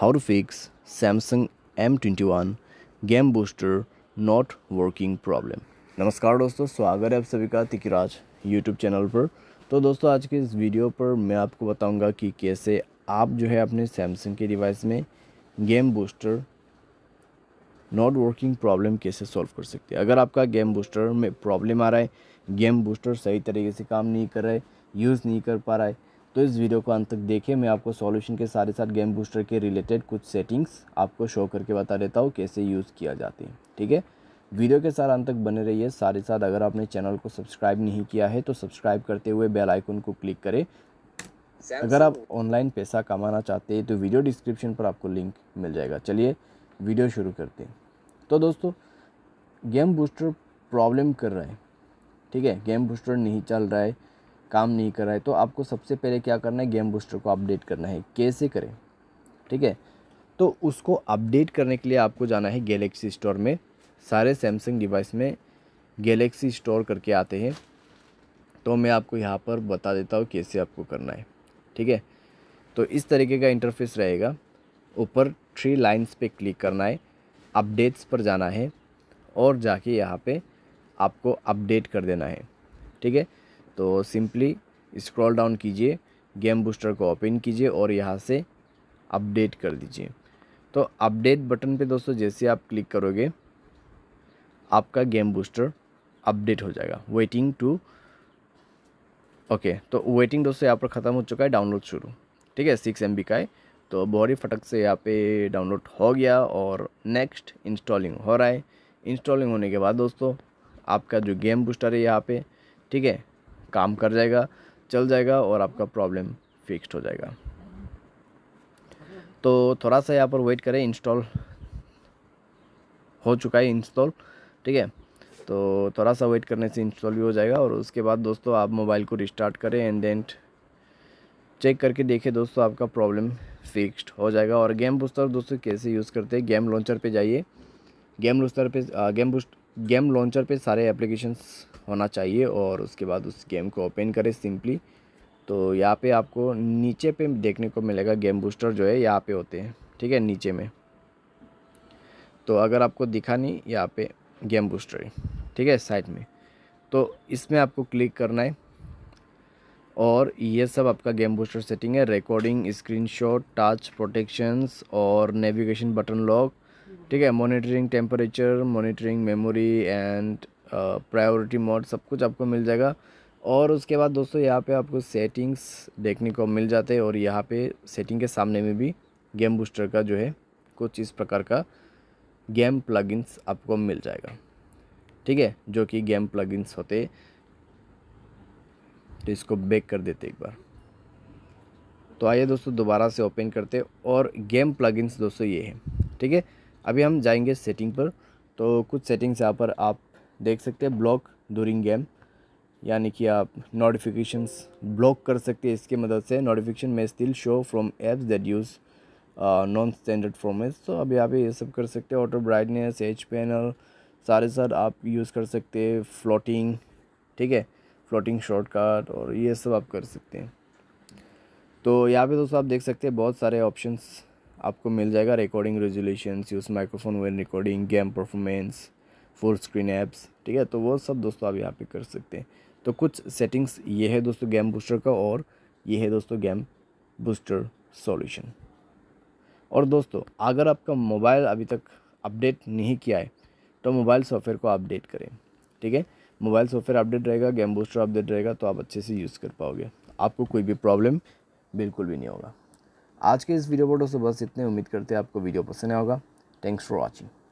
how to fix Samsung M21 game booster not working problem नमस्कार दोस्तों स्वागत है आप सभी का तिकराज यूट्यूब चैनल पर तो दोस्तों आज के इस वीडियो पर मैं आपको बताऊंगा कि कैसे आप जो है अपने सैमसंग के डिवाइस में game booster not working problem कैसे सॉल्व कर सकते हैं अगर आपका गेम बूस्टर में प्रॉब्लम आ रहा है गेम बूस्टर सही तरीके से काम नहीं कर रहा है यूज़ नहीं कर पा रहा है तो इस वीडियो को अंत तक देखें मैं आपको सॉल्यूशन के साथ साथ गेम बूस्टर के रिलेटेड कुछ सेटिंग्स आपको शो करके बता देता हूँ कैसे यूज़ किया जाते है ठीक है वीडियो के साथ अंत तक बने रहिए सारे साथ अगर आपने चैनल को सब्सक्राइब नहीं किया है तो सब्सक्राइब करते हुए बेल आइकन को क्लिक करें अगर आप ऑनलाइन पैसा कमाना चाहते हैं तो वीडियो डिस्क्रिप्शन पर आपको लिंक मिल जाएगा चलिए वीडियो शुरू करते हैं तो दोस्तों गेम बूस्टर प्रॉब्लम कर रहे हैं ठीक है गेम बूस्टर नहीं चल रहा है काम नहीं कर रहा है तो आपको सबसे पहले क्या करना है गेम बूस्टर को अपडेट करना है कैसे करें ठीक है तो उसको अपडेट करने के लिए आपको जाना है गैलेक्सी स्टोर में सारे सैमसंग डिवाइस में गैलेक्सी स्टोर करके आते हैं तो मैं आपको यहाँ पर बता देता हूँ कैसे आपको करना है ठीक है तो इस तरीके का इंटरफेस रहेगा ऊपर थ्री लाइंस पे क्लिक करना है अपडेट्स पर जाना है और जाके यहाँ पे आपको अपडेट कर देना है ठीक है तो सिंपली स्क्रॉल डाउन कीजिए गेम बूस्टर को ओपन कीजिए और यहाँ से अपडेट कर दीजिए तो अपडेट बटन पे दोस्तों जैसे आप क्लिक करोगे आपका गेम बूस्टर अपडेट हो जाएगा वेटिंग टू ओके तो वेटिंग दोस्तों यहाँ पर ख़त्म हो चुका है डाउनलोड शुरू ठीक है सिक्स एम का है तो बहुत ही फटक से यहाँ पे डाउनलोड हो गया और नेक्स्ट इंस्टॉलिंग हो रहा है इंस्टॉलिंग होने के बाद दोस्तों आपका जो गेम बूस्टर है यहाँ पे ठीक है काम कर जाएगा चल जाएगा और आपका प्रॉब्लम फिक्स्ड हो जाएगा तो थोड़ा सा यहाँ पर वेट करें इंस्टॉल हो चुका है इंस्टॉल ठीक है तो थोड़ा सा वेट करने से इंस्टॉल भी हो जाएगा और उसके बाद दोस्तों आप मोबाइल को रिस्टार्ट करें एंड देन चेक करके देखें दोस्तों आपका प्रॉब्लम फिक्स्ड हो जाएगा और गेम बूस्टर दोस्तों कैसे यूज़ करते हैं गेम लॉन्चर पे जाइए गेम बूस्टर पे गेम बूस्ट गेम लॉन्चर पे सारे एप्लीकेशंस होना चाहिए और उसके बाद उस गेम को ओपन करें सिंपली तो यहाँ पे आपको नीचे पे देखने को मिलेगा गेम बूस्टर जो है यहाँ पे होते हैं ठीक है नीचे में तो अगर आपको दिखा नहीं यहाँ पे गेम बूस्टर है ठीक है साइड में तो इसमें आपको क्लिक करना है और ये सब आपका गेम बूस्टर सेटिंग है रिकॉर्डिंग स्क्रीनशॉट टच प्रोटेक्शंस और नेविगेशन बटन लॉक ठीक है monitoring temperature monitoring memory and priority mode सब कुछ आपको मिल जाएगा और उसके बाद दोस्तों यहाँ पे आपको सेटिंग्स देखने को मिल जाते हैं और यहाँ पे सेटिंग के सामने में भी गेम बूस्टर का जो है कुछ इस प्रकार का गेम प्लगइन्स आपको मिल जाएगा ठीक है जो कि गेम प्लगइन्स होते तो इसको बेक कर देते एक बार तो आइए दोस्तों दोबारा से ओपन करते और गेम प्लगइन्स दोस्तों ये है ठीक है अभी हम जाएंगे सेटिंग पर तो कुछ सेटिंग्स यहाँ पर आप देख सकते हैं ब्लॉक दूरिंग गेम यानी कि आप नोटिफिकेशंस ब्लॉक कर सकते हैं इसके मदद से नोटिफिकेशन में still show from apps that use non standard formats तो अभी आप ये सब कर सकते हैं ऑटो ब्राइटनेस एच पैनल सारे साथ आप यूज़ कर सकते हैं फ्लोटिंग ठीक है फ्लोटिंग शॉर्टकट और ये सब आप कर सकते हैं तो यहाँ पे दोस्तों आप देख सकते हैं बहुत सारे ऑप्शंस आपको मिल जाएगा recording resolution use microphone when recording game performance full screen apps ठीक है तो वो सब दोस्तों आप यहाँ पे कर सकते हैं तो कुछ सेटिंग्स ये है दोस्तों गेम बूस्टर का और ये है दोस्तों गेम बूस्टर सॉल्यूशन और दोस्तों अगर आपका मोबाइल अभी तक अपडेट नहीं किया है तो मोबाइल सॉफ्टवेयर को अपडेट करें ठीक है मोबाइल सॉफ्टवेयर अपडेट रहेगा गेम बूस्टर अपडेट रहेगा तो आप अच्छे से यूज़ कर पाओगे आपको कोई भी प्रॉब्लम बिल्कुल भी नहीं होगा आज के इस वीडियो फोटो से बस इतने उम्मीद करते हैं आपको वीडियो पसंद आएगा थैंक्स फॉर वॉचिंग